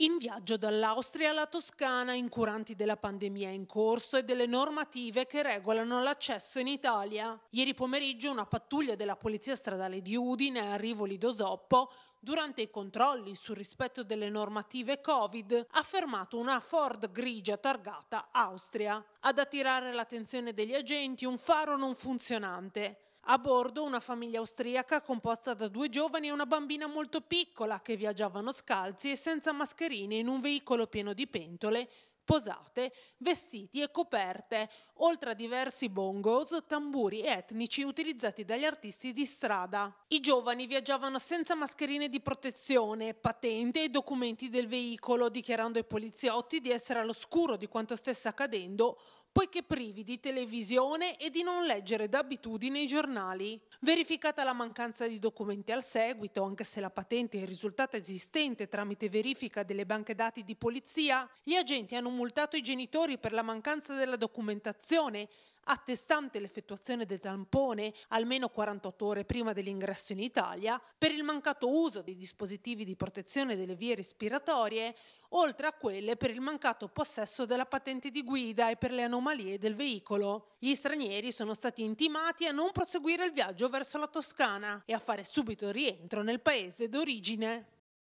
In viaggio dall'Austria alla Toscana, incuranti della pandemia in corso e delle normative che regolano l'accesso in Italia. Ieri pomeriggio una pattuglia della Polizia Stradale di Udine, a Rivoli d'Osoppo, durante i controlli sul rispetto delle normative Covid, ha fermato una Ford grigia targata Austria. Ad attirare l'attenzione degli agenti un faro non funzionante. A bordo una famiglia austriaca composta da due giovani e una bambina molto piccola che viaggiavano scalzi e senza mascherine in un veicolo pieno di pentole, posate, vestiti e coperte, oltre a diversi bongos, tamburi etnici utilizzati dagli artisti di strada. I giovani viaggiavano senza mascherine di protezione, patente e documenti del veicolo, dichiarando ai poliziotti di essere all'oscuro di quanto stesse accadendo poiché privi di televisione e di non leggere d'abitudine i giornali. Verificata la mancanza di documenti al seguito, anche se la patente è risultata esistente tramite verifica delle banche dati di polizia, gli agenti hanno multato i genitori per la mancanza della documentazione, attestante l'effettuazione del tampone almeno 48 ore prima dell'ingresso in Italia, per il mancato uso dei dispositivi di protezione delle vie respiratorie oltre a quelle per il mancato possesso della patente di guida e per le anomalie del veicolo. Gli stranieri sono stati intimati a non proseguire il viaggio verso la Toscana e a fare subito rientro nel paese d'origine.